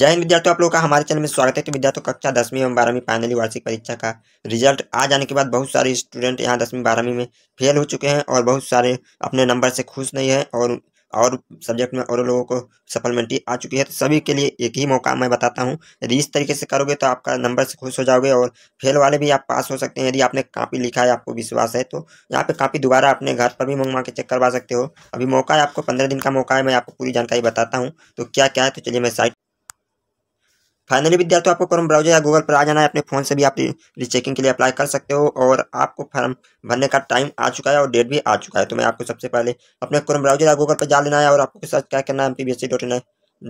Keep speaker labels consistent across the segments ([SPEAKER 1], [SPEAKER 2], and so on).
[SPEAKER 1] जय हिंद विद्यार्थियों आप लोग का हमारे चैनल में स्वागत है तो विद्यार्थियों कक्षा दसवीं एवं बारहवीं फाइनली वार्षिक परीक्षा का रिजल्ट आ जाने के बाद बहुत सारे स्टूडेंट यहाँ दसवीं बारहवीं में फेल हो चुके हैं और बहुत सारे अपने नंबर से खुश नहीं हैं और और सब्जेक्ट में और लोगों को सप्लीमेंट्री आ चुकी है तो सभी के लिए एक ही मौका मैं बताता हूँ यदि इस तरीके से करोगे तो आपका नंबर से खुश हो जाओगे और फेल वाले भी आप पास हो सकते हैं यदि आपने कापी लिखा है आपको विश्वास है तो यहाँ पे कापी दोबारा अपने घर पर भी मंगवा के चेक करवा सकते हो अभी मौका है आपको पंद्रह दिन का मौका है मैं आपको पूरी जानकारी बताता हूँ तो क्या क्या है तो चलिए मैं साइट फाइनली विद्यार्थियों आपको क्रोम ब्राउजर या गूगल पर आ जाना है अपने फ़ोन से भी आप रिचेकिंग के लिए अप्लाई कर सकते हो और आपको फॉर्म भरने का टाइम आ चुका है और डेट भी आ चुका है तो मैं आपको सबसे पहले अपने क्रोम ब्राउजर या गूगल पर जा लेना है और आपको सर्च क्या करना है M dot in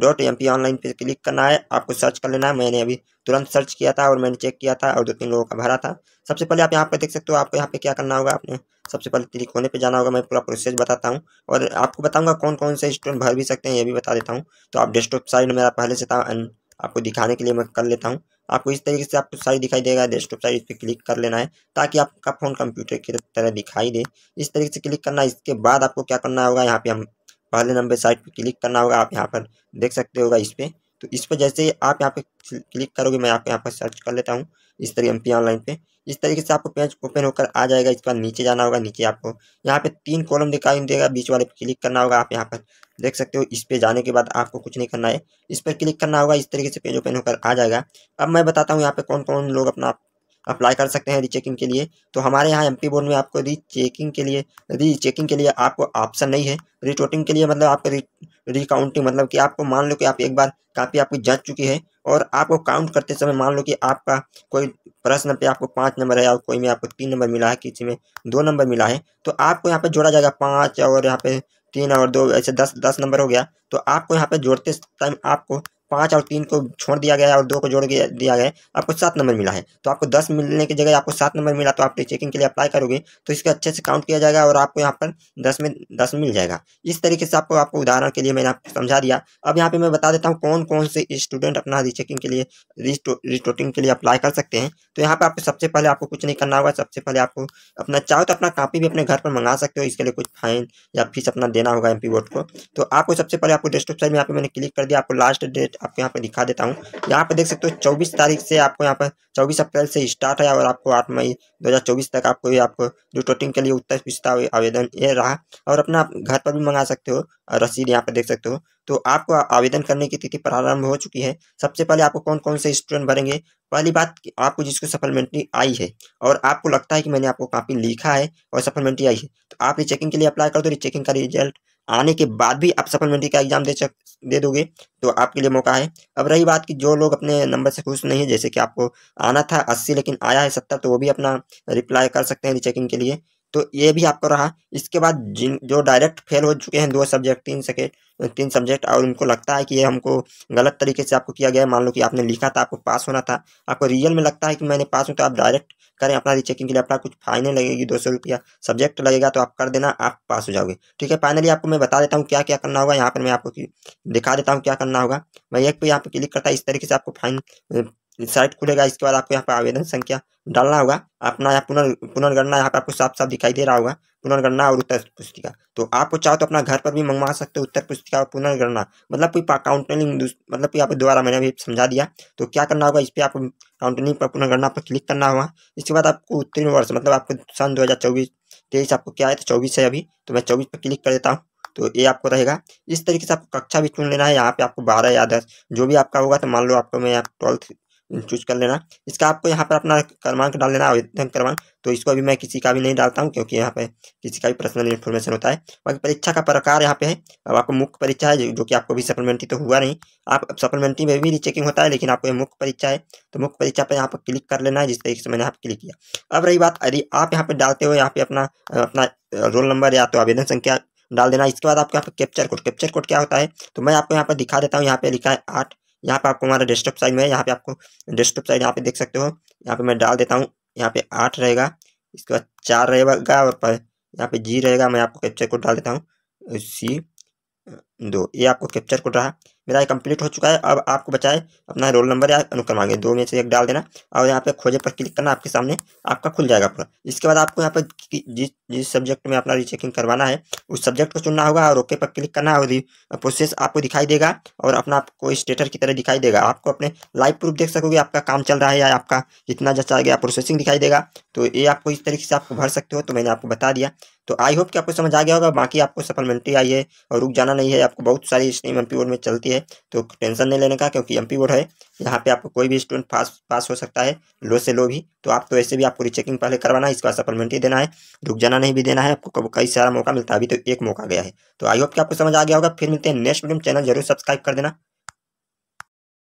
[SPEAKER 1] dot M P online पर क्लिक करना है आपको सर्च कर लेना है मैंने अभी तुरंत सर्च किया था और मैंने चेक किया था और दो तीन लोगों का भरा था सबसे पहले आप यहाँ पर देख सकते हो आपको यहाँ पे क्या करना होगा आपने सबसे पहले क्लिक होने पे जाना होगा मैं पूरा प्रोसेस बताता हूँ और आपको बताऊँगा कौन कौन से स्टूडेंट भर भी सकते हैं ये भी बता देता हूँ तो आप डेस्कटॉप साइड मेरा पहले से था आपको दिखाने के लिए मैं कर लेता हूँ आपको इस तरीके से आपको साइज दिखाई देगा डेस्कटॉप साइज इस पर क्लिक कर लेना है ताकि आपका फ़ोन कंप्यूटर की तरह दिखाई दे इस तरीके से क्लिक करना है इसके बाद आपको क्या करना होगा यहाँ पे हम पहले नंबर साइट पर क्लिक करना होगा आप यहाँ पर देख सकते होगा इस पर तो इस पर जैसे आप यहाँ पे क्लिक करोगे मैं आपको यहाँ पर सर्च कर लेता हूँ इस तरीके एम पी ऑनलाइन पे इस तरीके से आपको पेज ओपन होकर आ जाएगा इसके बाद नीचे जाना होगा नीचे आपको यहाँ पे तीन कॉलम दिखाई देगा बीच वाले पे क्लिक करना होगा आप यहाँ पर देख सकते हो इस पे जाने के बाद आपको कुछ नहीं करना है इस पर क्लिक करना होगा इस तरीके से पेज ओपन होकर आ जाएगा अब मैं बताता हूँ यहाँ पे कौन कौन लोग अपना अप्लाई कर सकते हैं रीचेकिंग के लिए तो हमारे यहाँ एमपी बोर्ड में आपको रीचेकिंग के लिए रीचेकिंग के लिए आपको ऑप्शन नहीं है रिटोटिंग के लिए मतलब आपको रिकाउंटिंग मतलब कि आपको मान लो कि आप एक बार कापी आपकी जाँच चुकी है और आपको काउंट करते समय मान लो कि आपका कोई प्रश्न पे आपको पाँच नंबर है और कोई में आपको तीन नंबर मिला है किसी में दो नंबर मिला है तो आपको यहाँ पे जोड़ा जाएगा पाँच और यहाँ पे तीन और दो ऐसे दस दस नंबर हो गया तो आपको यहाँ पे जोड़ते टाइम आपको पाँच और तीन को छोड़ दिया गया है और दो को जोड़ दिया गया है आपको सात नंबर मिला है तो आपको दस मिलने की जगह आपको सात नंबर मिला तो आप चेकिंग के लिए अप्लाई करोगे तो इसके अच्छे से काउंट किया जाएगा और आपको यहाँ पर दस में दस मिल जाएगा इस तरीके से आपको आपको उदाहरण के लिए मैंने आपको समझा दिया अब यहाँ पर मैं बता देता हूँ कौन कौन से स्टूडेंट अपना रीचेकिंग के लिए रिटोटिंग के लिए अप्लाई कर सकते हैं तो यहाँ पर आपको सबसे पहले आपको कुछ नहीं करना होगा सबसे पहले आपको अपना चाहो तो अपना कापी भी अपने घर पर मंगा सकते हो इसके लिए कुछ फाइन या फीस अपना देना होगा एम बोर्ड को तो आपको सबसे पहले आपको डेस्टॉप साइड में यहाँ पर मैंने क्लिक कर दिया आपको लास्ट डेट डेट आपको यहाँ पे दिखा देता हूँ यहाँ पे देख सकते हो चौबीस तारीख से आपको यहाँ पर चौबीस अप्रैल से स्टार्ट है और आपको आठ मई 2024 तक आपको ये आपको जो टोटिंग के लिए उत्तर पिछता आवेदन ये रहा और अपना आप घर पर भी मंगा सकते हो रसीद यहाँ पर देख सकते हो तो आपको आवेदन करने की तिथि प्रारंभ हो चुकी है सबसे पहले आपको कौन कौन से स्टूडेंट भरेंगे पहली बात आपको जिसको सप्लीमेंट्री आई है और आपको लगता है कि मैंने आपको कापी लिखा है और सप्लीमेंट्री आई है तो आप रिचेकिंग के लिए अप्लाई कर दो रिचेकिंग का रिजल्ट आने के बाद भी आप सप्लीमेंट्री का एग्जाम दे चक दे दोगे तो आपके लिए मौका है अब रही बात कि जो लोग अपने नंबर से खुश नहीं है जैसे कि आपको आना था अस्सी लेकिन आया है सत्तर तो वो भी अपना रिप्लाई कर सकते हैं रिचेकिंग के लिए तो ये भी आपको रहा इसके बाद जिन जो डायरेक्ट फेल हो चुके हैं दो सब्जेक्ट तीन सेकेंड तीन सब्जेक्ट और उनको लगता है कि ये हमको गलत तरीके से आपको किया गया मान लो कि आपने लिखा था आपको पास होना था आपको रियल में लगता है कि मैंने पास हूँ तो आप डायरेक्ट करें अपना रिचेकिंग के लिए अपना कुछ फाइनल लगेगी दो सौ रुपया सब्जेक्ट लगेगा तो आप कर देना आप पास हो जाओगे ठीक है फाइनली आपको मैं बता देता हूँ क्या क्या करना होगा यहाँ पर मैं आपको दिखा देता हूँ क्या करना होगा मैं एक पे यहाँ पर क्लिक करता है इस तरीके से आपको फाइन साइट खुलेगा इसके बाद आपको यहाँ पर आवेदन संख्या डालना होगा अपना यहाँ पुनर् पुनर्गणना यहाँ पर आपको साफ साफ दिखाई दे रहा होगा पुनर्गणना और उत्तर पुस्तिका तो आपको चाहो तो अपना घर पर भी मंगवा सकते हो उत्तर पुस्तिका और पुनर्गणना मतलब कोई काउंटरिंग मतलब कि आपको दोबारा मैंने अभी समझा दिया तो क्या करना होगा इस पर आपको काउंटरिंग पर पुनर्गणना पर क्लिक करना होगा इसके बाद आपको उत्तीर्ण वर्ष मतलब आपको सन दो हज़ार चौबीस तेईस आपको क्या है तो चौबीस है अभी तो मैं चौबीस पर क्लिक कर देता हूँ तो ये आपको रहेगा इस तरीके से आपको कक्षा भी चुन लेना है यहाँ पे आपको बारह या दस जो भी आपका होगा तो मान लो आपको मैं यहाँ ट्वेल्थ चूज कर लेना इसका आपको यहाँ पर अपना क्रमांक डाल लेना आवेदन क्रमांक तो इसको अभी मैं किसी का भी नहीं डालता हूँ क्योंकि यहाँ पे किसी का भी पर्सनल इन्फॉर्मेशन होता है बाकी परीक्षा का प्रकार यहाँ पे है अब आपको मुख्य परीक्षा है जो कि आपको भी सप्लीमेंट्री तो हुआ नहीं आप सप्लीमेंट्री में भी रिचेकिंग होता है लेकिन आपको मुख्य परीक्षा है तो मुख्य परीक्षा पर यहाँ पर क्लिक कर लेना है जिस तरीके से मैंने यहाँ क्लिक किया अब रही बात यदि आप यहाँ पर डालते हो यहाँ पे अपना अपना रोल नंबर या तो आवेदन संख्या डाल देना इसके बाद आपके यहाँ पर कैप्चर कोड कैप्चर कोड क्या होता है तो मैं आपको यहाँ पर दिखा देता हूँ यहाँ पे लिखा है आठ यहाँ पे आपको हमारा डेस्कटॉप साइड में यहाँ पे आपको डेस्कटॉप साइड यहाँ पे देख सकते हो यहाँ पे मैं डाल देता हूँ यहाँ पे आठ रहेगा इसके बाद चार रहेगा और यहाँ पे जी रहेगा मैं आपको कैप्चर कोड डाल देता हूँ सी दो ये आपको कैप्चर कोड रहा मेरा ये कंप्लीट हो चुका है अब आपको बचाए अपना रोल नंबर या अनुक्रम आगे दो में से एक डाल देना और यहाँ पे खोजे पर क्लिक करना आपके सामने आपका खुल जाएगा पूरा इसके बाद आपको यहाँ पर जिस जिस सब्जेक्ट में अपना रीचेकिंग करवाना है उस सब्जेक्ट को चुनना होगा और ओके पर क्लिक करना और प्रोसेस आपको दिखाई देगा और अपना आपको स्टेटर की तरह दिखाई देगा आपको अपने लाइव प्रूफ देख सकोगे आपका काम चल रहा है या आपका कितना जैसा आ गया प्रोसेसिंग दिखाई देगा तो ये आपको इस तरीके से आपको भर सकते हो तो मैंने आपको बता दिया तो आई होप कि आपको समझ आ गया होगा बाकी आपको सप्लीमेंट्री आई है और रुक जाना नहीं है आपको बहुत सारी स्ट्रीम एम बोर्ड में चलती है तो टेंशन नहीं लेने का क्योंकि एम बोर्ड है यहाँ पे आपको कोई भी स्टूडेंट पास पास हो सकता है लो से लो भी तो आप तो ऐसे भी आपको रिचेकिंग पहले करवाना है बाद सप्लीमेंट्री देना है रुक जाना नहीं भी देना है आपको कई सारा मौका मिलता है अभी तो एक मौका गया है तो आई होप कि आपको समझ आ गया होगा फिर मिलते हैं नेक्स्ट वीडियो चैनल जरूर सब्सक्राइब कर देना